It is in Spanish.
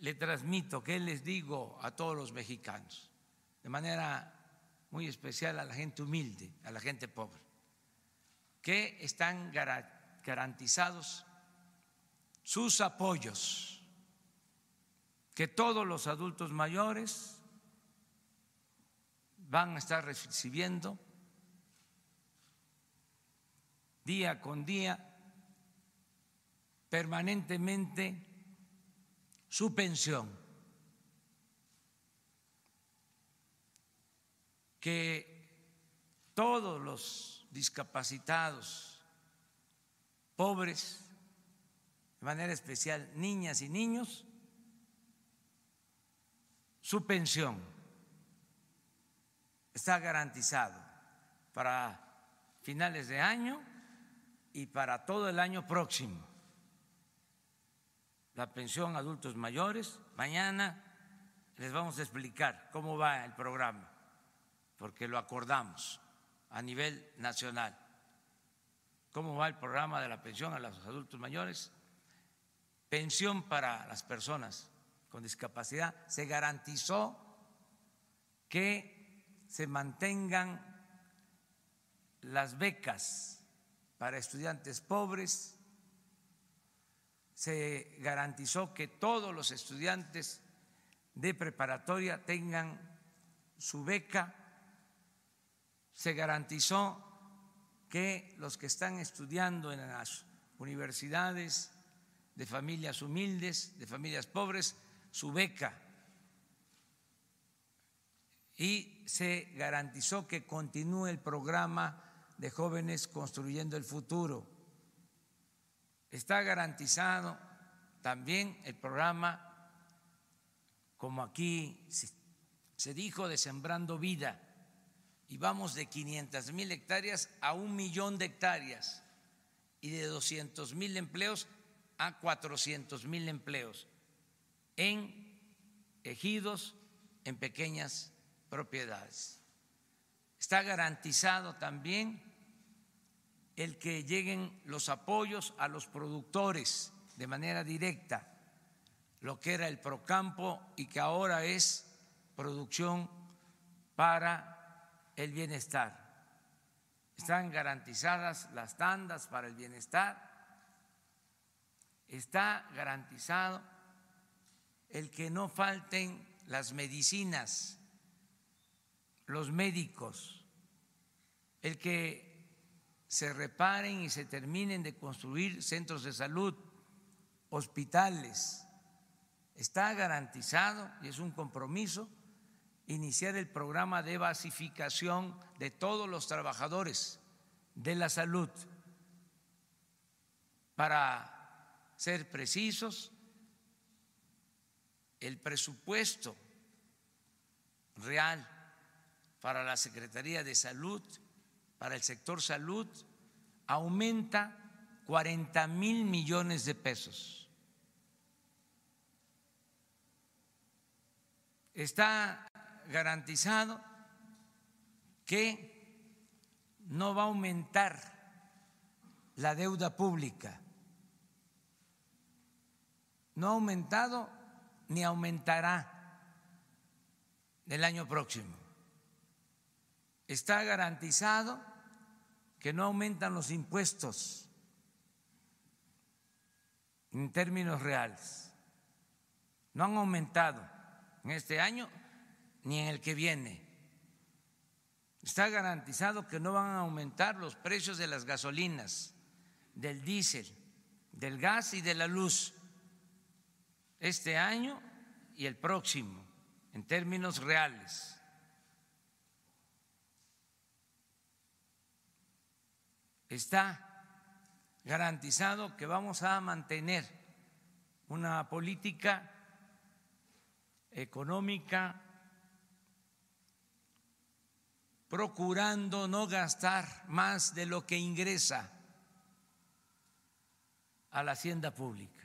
le transmito, que les digo a todos los mexicanos, de manera muy especial a la gente humilde, a la gente pobre, que están garantizados sus apoyos, que todos los adultos mayores van a estar recibiendo día con día permanentemente su pensión, que todos los discapacitados, pobres, de manera especial niñas y niños, su pensión está garantizado para finales de año y para todo el año próximo la pensión a adultos mayores. Mañana les vamos a explicar cómo va el programa, porque lo acordamos a nivel nacional. ¿Cómo va el programa de la pensión a los adultos mayores? Pensión para las personas con discapacidad. Se garantizó que se mantengan las becas para estudiantes pobres se garantizó que todos los estudiantes de preparatoria tengan su beca, se garantizó que los que están estudiando en las universidades de familias humildes, de familias pobres, su beca. Y se garantizó que continúe el programa de jóvenes construyendo el futuro Está garantizado también el programa, como aquí se dijo, de Sembrando Vida, y vamos de 500 mil hectáreas a un millón de hectáreas y de 200 mil empleos a 400 mil empleos en ejidos, en pequeñas propiedades. Está garantizado también el que lleguen los apoyos a los productores de manera directa, lo que era el Procampo y que ahora es producción para el bienestar. Están garantizadas las tandas para el bienestar, está garantizado el que no falten las medicinas, los médicos, el que se reparen y se terminen de construir centros de salud, hospitales. Está garantizado y es un compromiso iniciar el programa de basificación de todos los trabajadores de la salud. Para ser precisos, el presupuesto real para la Secretaría de Salud para el sector salud aumenta 40 mil millones de pesos. Está garantizado que no va a aumentar la deuda pública. No ha aumentado ni aumentará el año próximo está garantizado que no aumentan los impuestos en términos reales. No han aumentado en este año ni en el que viene. Está garantizado que no van a aumentar los precios de las gasolinas, del diésel, del gas y de la luz este año y el próximo, en términos reales. está garantizado que vamos a mantener una política económica procurando no gastar más de lo que ingresa a la hacienda pública.